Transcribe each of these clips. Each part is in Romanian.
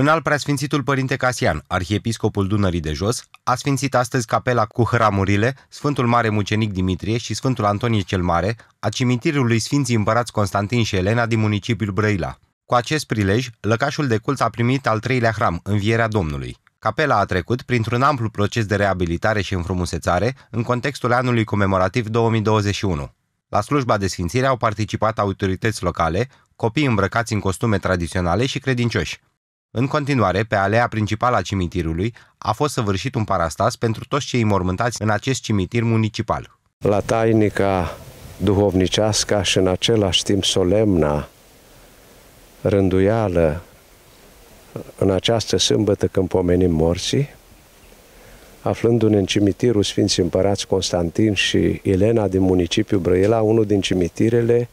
În al preasfințitul Părinte Casian, arhiepiscopul Dunării de Jos, a sfințit astăzi capela cu hramurile Sfântul Mare Mucenic Dimitrie și Sfântul Antonie cel Mare a cimitirului Sfinții Împărați Constantin și Elena din municipiul Brăila. Cu acest prilej, lăcașul de cult a primit al treilea hram, Învierea Domnului. Capela a trecut printr-un amplu proces de reabilitare și înfrumusețare în contextul anului comemorativ 2021. La slujba de sfințire au participat autorități locale, copii îmbrăcați în costume tradiționale și credincioși. În continuare, pe alea principală a cimitirului a fost săvârșit un parastas pentru toți cei mormântați în acest cimitir municipal. La tainica duhovnicească și în același timp solemna, rânduială, în această sâmbătă când pomenim morții, aflându-ne în cimitirul Sfinții Împărați Constantin și Elena din municipiul Brăila, unul din cimitirele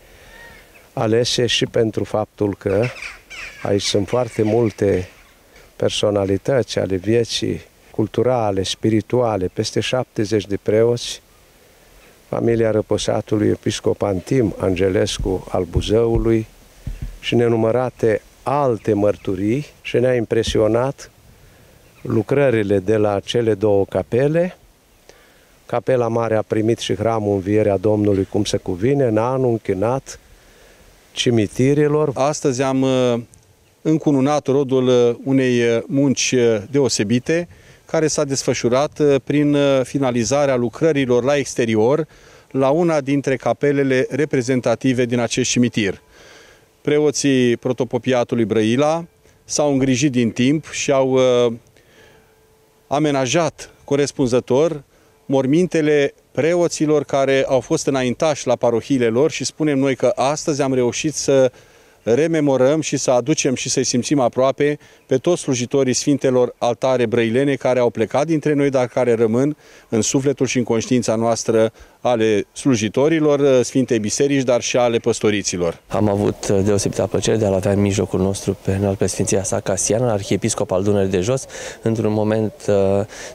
alese și pentru faptul că Aici sunt foarte multe personalități ale vieții culturale, spirituale, peste 70 de preoți, familia răposatului episcop Antim Angelescu al Buzăului și nenumărate alte mărturii și ne-a impresionat lucrările de la cele două capele. Capela Mare a primit și hramul Învierea Domnului cum se cuvine, în anul închinat cimitirilor. Astăzi am uh, încununat rodul uh, unei uh, munci uh, deosebite, care s-a desfășurat prin finalizarea lucrărilor la exterior la una dintre capelele reprezentative din acest cimitir. Preoții protopopiatului Brăila s-au îngrijit din timp și au amenajat corespunzător mormintele preoților care au fost înaintași la parohiile lor și spunem noi că astăzi am reușit să rememorăm și să aducem și să-i simțim aproape pe toți slujitorii Sfintelor Altare Brăilene care au plecat dintre noi, dar care rămân în sufletul și în conștiința noastră ale slujitorilor uh, Sfintei Biserici, dar și ale păstoriților. Am avut uh, deosebită plăcere de a-l avea în mijlocul nostru pe înalt Sfinția sa Casian, arhiepiscop al Dunării de Jos, într-un moment uh,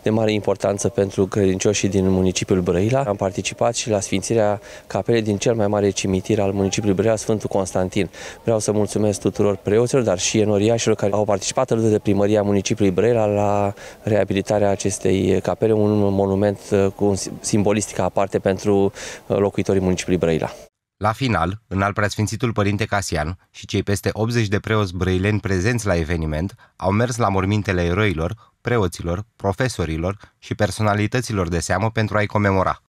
de mare importanță pentru credincioșii din municipiul Brăila. Am participat și la sfințirea capelei din cel mai mare cimitir al municipiului Brăila, Sfântul Constantin. Vreau să mulțumesc tuturor preoților, dar și enoriașilor care au participat alături de primăria municipiului Brăila la reabilitarea acestei capele, un monument cu simbolistică aparte pentru pentru uh, locuitorii municipiului Brăila. La final, în al preasfințitul Părinte Casian și cei peste 80 de preoți brăileni prezenți la eveniment au mers la mormintele eroilor, preoților, profesorilor și personalităților de seamă pentru a-i comemora.